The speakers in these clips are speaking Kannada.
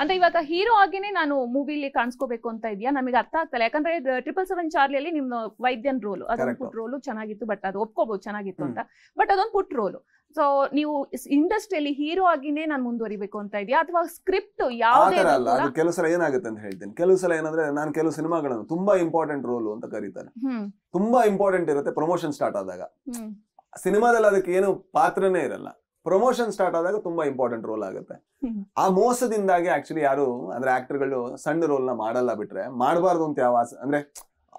ಅಂದ್ರೆ ಇವಾಗ ಹೀರೋ ಆಗಿನೇ ನಾನು ಮೂವಿಲಿ ಕಾಣಿಸ್ಕೋಬೇಕು ಅಂತ ಇದೆಯಾ ನಮಗೆ ಅರ್ಥ ಆಗ್ತಲ್ಲ ಯಾಕಂದ್ರೆ ಟ್ರಿಪಲ್ ಸೆವೆನ್ ಚಾರ್ಲಿಯಲ್ಲಿ ನಿಮ್ ವೈದ್ಯನ್ ರೋಲ್ ಅದೊಂದು ಪುಟ್ ರೋಲು ಚೆನ್ನಾಗಿತ್ತು ಬಟ್ ಅದು ಒಪ್ಕೋಬಹುದು ಚೆನ್ನಾಗಿತ್ತು ಅಂತ ಬಟ್ ಅದೊಂದು ಪುಟ್ ರೋಲು ಸೊ ನೀವು ಇಂಡಸ್ಟ್ರಿಯಲ್ಲಿ ಹೀರೋ ಆಗಿನೇ ನಾನು ಮುಂದುವರಿಬೇಕು ಅಂತ ಇದೆಯಾ ಅಥವಾ ಸ್ಕ್ರಿಪ್ಟ್ ಯಾವುದೇ ಅಲ್ಲ ಅದು ಕೆಲವು ಸಲ ಏನಾಗುತ್ತೆ ಅಂತ ಹೇಳ್ತೇನೆ ಕೆಲವು ಸಲ ಏನಂದ್ರೆ ನಾನು ಕೆಲವು ಸಿನಿಮಾಗಳನ್ನು ತುಂಬಾ ಇಂಪಾರ್ಟೆಂಟ್ ರೋಲು ಅಂತ ಕರೀತಾರೆ ತುಂಬಾ ಇಂಪಾರ್ಟೆಂಟ್ ಇರುತ್ತೆ ಪ್ರಮೋಷನ್ ಸ್ಟಾರ್ಟ್ ಆದಾಗ ಸಿನಿಮಾದಲ್ಲಿ ಅದಕ್ಕೆ ಏನು ಪಾತ್ರನೇ ಇರಲ್ಲ ಪ್ರಮೋಷನ್ ಸ್ಟಾರ್ಟ್ ಆದಾಗ ತುಂಬಾ ಇಂಪಾರ್ಟೆಂಟ್ ರೋಲ್ ಆಗುತ್ತೆ ಆ ಮೋಸದಿಂದಾಗಿ ಆಕ್ಚುಲಿ ಯಾರು ಅಂದ್ರೆ ಆಕ್ಟರ್ಗಳು ಸಣ್ಣ ರೋಲ್ ನ ಮಾಡಲ್ಲ ಬಿಟ್ರೆ ಮಾಡಬಾರ್ದು ಅಂತ ಯಾವ ಅಂದ್ರೆ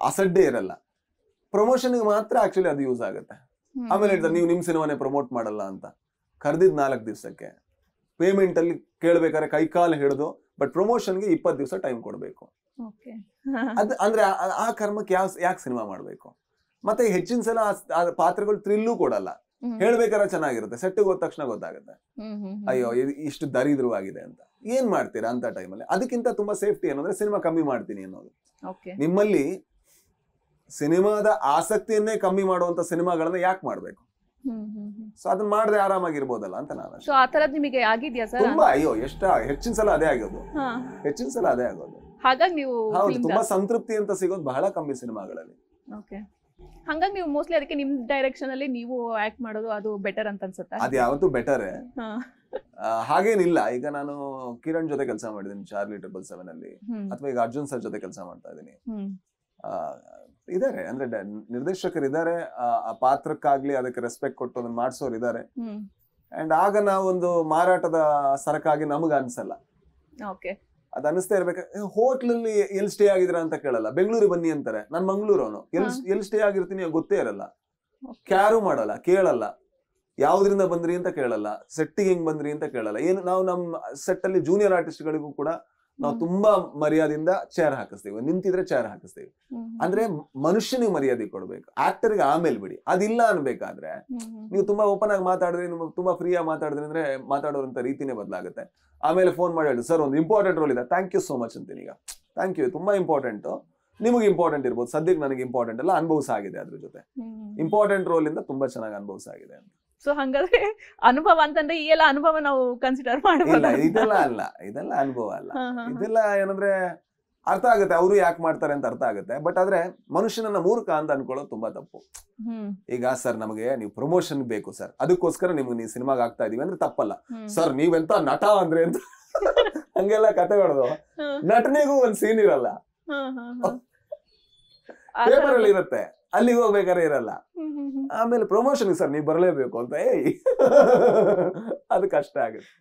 ಅಸಡ್ಡೆ ಇರಲ್ಲ ಪ್ರಮೋಷನ್ ಮಾತ್ರ ಆಕ್ಚುಲಿ ಅದು ಯೂಸ್ ಆಗುತ್ತೆ ಆಮೇಲೆ ಹೇಳ್ತಾರೆ ನೀವು ನಿಮ್ ಸಿನಿಮಾನೇ ಪ್ರಮೋಟ್ ಮಾಡಲ್ಲ ಅಂತ ಕರೆದಿದ್ ನಾಲ್ಕು ದಿವಸಕ್ಕೆ ಪೇಮೆಂಟ್ ಅಲ್ಲಿ ಕೇಳಬೇಕಾದ್ರೆ ಕೈಕಾಲು ಹಿಡಿದು ಬಟ್ ಪ್ರಮೋಷನ್ಗೆ ಇಪ್ಪತ್ತು ದಿವಸ ಟೈಮ್ ಕೊಡಬೇಕು ಅದ್ ಅಂದ್ರೆ ಆ ಕರ್ಮಕ್ಕೆ ಯಾವ ಯಾಕೆ ಸಿನಿಮಾ ಮಾಡಬೇಕು ಮತ್ತೆ ಹೆಚ್ಚಿನ ಸಲ ಪಾತ್ರಗಳು ಥ್ರಿಲ್ಲೂ ಕೊಡಲ್ಲ ಹೇಳ್ಬೇಕಾದ್ರೆ ಚೆನ್ನಾಗಿರುತ್ತೆ ಸೆಟ್ ಹೋದ ತಕ್ಷಣ ಗೊತ್ತಾಗುತ್ತೆ ಅಯ್ಯೋ ಇಷ್ಟು ದರಿದ್ರವಾಗಿದೆ ಅಂತ ಏನ್ ಮಾಡ್ತೀರಾ ಅಂತ ಟೈಮಲ್ಲಿ ಅದಕ್ಕಿಂತ ತುಂಬಾ ಸೇಫ್ಟಿ ಏನಂದ್ರೆ ಸಿನಿಮಾ ಕಮ್ಮಿ ಮಾಡ್ತೀನಿ ಅನ್ನೋದು ನಿಮ್ಮಲ್ಲಿ ಸಿನಿಮಾದ ಆಸಕ್ತಿಯನ್ನೇ ಕಮ್ಮಿ ಮಾಡುವಂತ ಸಿನಿಮಾಗಳನ್ನ ಯಾಕೆ ಮಾಡ್ಬೇಕು ಸೊ ಅದನ್ನ ಮಾಡದೆ ಆರಾಮಾಗಿರ್ಬೋದಲ್ಲ ಅಂತ ನಾನು ಸೊ ನಿಮಗೆ ಆಗಿದ್ಯಾ ಸರ್ ತುಂಬಾ ಅಯ್ಯೋ ಎಷ್ಟ ಹೆಚ್ಚಿನ ಸಲ ಅದೇ ಆಗೋದು ಹೆಚ್ಚಿನ ಸಲ ಅದೇ ಆಗೋದು ಹಾಗಾಗಿ ನೀವು ಹೌದು ತುಂಬಾ ಸಂತೃಪ್ತಿ ಅಂತ ಸಿಗೋದು ಬಹಳ ಕಮ್ಮಿ ಸಿನಿಮಾಗಳಲ್ಲಿ ಓಕೆ ಹಂಗಾಗಿ ನೀವು ಮೋಸ್ಟ್ಲಿ ಅದಕ್ಕೆ ನಿಮ್ ಡೈರೆಕ್ಷನ್ ಅಲ್ಲಿ ನೀವು ಆಕ್ಟ್ ಮಾಡೋದು ಅದು ಬೆಟರ್ ಅಂತ ಅನ್ಸುತ್ತೆ ಅದು ಯಾವತ್ತೂ ಬೆಟರ್ ಹಾಗೇನಿಲ್ಲ ಈಗ ನಾನು ಕಿರಣ್ ಜೊತೆ ಕೆಲಸ ಮಾಡಿದೀನಿ ಚಾರ್ಲಿ ಟ್ರಿಬಲ್ ಸೆವೆನ್ ಅಲ್ಲಿ ಅಥವಾ ಈಗ ಅರ್ಜುನ್ ಸರ್ ಜೊತೆ ಕೆಲಸ ಮಾಡ್ತಾ ಇದ್ದೀನಿ ಇದಾರೆ ಅಂದ್ರೆ ನಿರ್ದೇಶಕರು ಇದಾರೆ ಆ ಪಾತ್ರಕ್ಕಾಗ್ಲಿ ಅದಕ್ಕೆ ರೆಸ್ಪೆಕ್ಟ್ ಕೊಟ್ಟು ಅದನ್ನ ಮಾಡಿಸೋರು ಇದ್ದಾರೆ ಅಂಡ್ ಆಗ ಒಂದು ಮಾರಾಟದ ಸರಕಾಗಿ ನಮಗ ಅನ್ಸಲ್ಲ ಓಕೆ ಅದು ಅನಿಸ್ತಾ ಇರ್ಬೇಕು ಹೋಟ್ಲಲ್ಲಿ ಎಲ್ ಸ್ಟೇ ಆಗಿದ್ರ ಅಂತ ಕೇಳಲ್ಲ ಬೆಂಗಳೂರಿಗೆ ಬನ್ನಿ ಅಂತಾರೆ ನಾನು ಮಂಗಳೂರು ಅವನು ಎಲ್ ಸ್ಟೇ ಆಗಿರ್ತೀನಿ ಗೊತ್ತೇ ಇರಲ್ಲ ಕ್ಯಾರು ಮಾಡಲ್ಲ ಕೇಳಲ್ಲ ಯಾವ್ದ್ರಿಂದ ಬಂದ್ರಿ ಅಂತ ಕೇಳಲ್ಲ ಸೆಟ್ಟಿಗೆ ಹೆಂಗ್ ಬಂದ್ರಿ ಅಂತ ಕೇಳಲ್ಲ ಏನು ನಾವು ನಮ್ಮ ಸೆಟ್ ಅಲ್ಲಿ ಜೂನಿಯರ್ ಆರ್ಟಿಸ್ಟ್ಗಳಿಗೂ ಕೂಡ ನಾವು ತುಂಬಾ ಮರ್ಯಾದೆಯಿಂದ ಚೇರ್ ಹಾಕಿಸ್ತೀವಿ ನಿಂತಿದ್ರೆ ಚೇರ್ ಹಾಕಿಸ್ತೀವಿ ಅಂದ್ರೆ ಮನುಷ್ಯನಿಗೆ ಮರ್ಯಾದೆ ಕೊಡ್ಬೇಕು ಆಕ್ಟರ್ಗೆ ಆಮೇಲೆ ಬಿಡಿ ಅದಿಲ್ಲ ಅನ್ಬೇಕಾದ್ರೆ ನೀವು ತುಂಬಾ ಓಪನ್ ಆಗಿ ಮಾತಾಡಿದ್ರೆ ನಿಮ್ಗೆ ತುಂಬಾ ಆಗಿ ಮಾತಾಡಿದ್ರೆ ಅಂದ್ರೆ ಮಾತಾಡೋರಂತ ರೀತಿನೇ ಬದಲಾಗುತ್ತೆ ಆಮೇಲೆ ಫೋನ್ ಮಾಡಿ ಹೇಳಿ ಸರ್ ಒಂದು ಇಂಪಾರ್ಟೆಂಟ್ ರೋಲ್ ಇದೆ ಥ್ಯಾಂಕ್ ಯು ಸೋ ಮಚ್ ಅಂತೀನಿ ಈಗ ಥ್ಯಾಂಕ್ ಯು ತುಂಬಾ ಇಂಪಾರ್ಟೆಂಟ್ ನಿಮಗೆ ಇಂಪಾರ್ಟೆಂಟ್ ಇರ್ಬೋದು ಸದ್ಯಕ್ಕೆ ನನಗೆ ಇಂಪಾರ್ಟೆಂಟ್ ಎಲ್ಲ ಅನುಭವಿಸ ಆಗಿದೆ ಅದ್ರ ಜೊತೆ ಇಂಪಾರ್ಟೆಂಟ್ ರೋಲ್ ಇಂದ ತುಂಬಾ ಚೆನ್ನಾಗಿ ಅನುಭವಿಸ ಆಗಿದೆ ಅಂತ ಸೊ ಹಂಗಾದ್ರೆ ಅನುಭವ ಅಂತಂದ್ರೆ ಈ ಎಲ್ಲ ಅನುಭವ ನಾವು ಕನ್ಸಿಡರ್ ಮಾಡಬಹುದು ಇದೆಲ್ಲ ಅಲ್ಲ ಇದೆಲ್ಲ ಅನುಭವ ಅಲ್ಲ ಇದೆಲ್ಲ ಏನಂದ್ರೆ ಅರ್ಥ ಆಗುತ್ತೆ ಅವರು ಯಾಕೆ ಮಾಡ್ತಾರೆ ಅಂತ ಅರ್ಥ ಆಗುತ್ತೆ ಬಟ್ ಆದ್ರೆ ಮನುಷ್ಯನನ್ನ ಮೂರ್ಖ ಅಂತ ಅನ್ಕೊಳ್ಳೋದು ತುಂಬಾ ತಪ್ಪು ಈಗ ಸರ್ ನಮಗೆ ನೀವು ಪ್ರಮೋಷನ್ ಬೇಕು ಸರ್ ಅದಕ್ಕೋಸ್ಕರ ನಿಮ್ಗೆ ನೀವು ಸಿನಿಮಾಗ ಆಗ್ತಾ ಇದೀವಿ ಅಂದ್ರೆ ತಪ್ಪಲ್ಲ ಸರ್ ನೀವೆಂತ ನಟ ಅಂದ್ರೆ ಅಂತ ಹಂಗೆಲ್ಲ ಹೊಡೆದು ನಟನೆಗೂ ಒಂದ್ ಸೀನ್ ಇರಲ್ಲ ಪೇಪರ್ ಅಲ್ಲಿ ಇರುತ್ತೆ ಅಲ್ಲಿ ಹೋಗ್ಬೇಕಾದ್ರೆ ಇರಲ್ಲ ಆಮೇಲೆ ಪ್ರಮೋಷನ್ ಸರ್ ನೀವು ಬರಲೇಬೇಕು ಅಂತ ಏ ಅದು ಕಷ್ಟ ಆಗುತ್ತೆ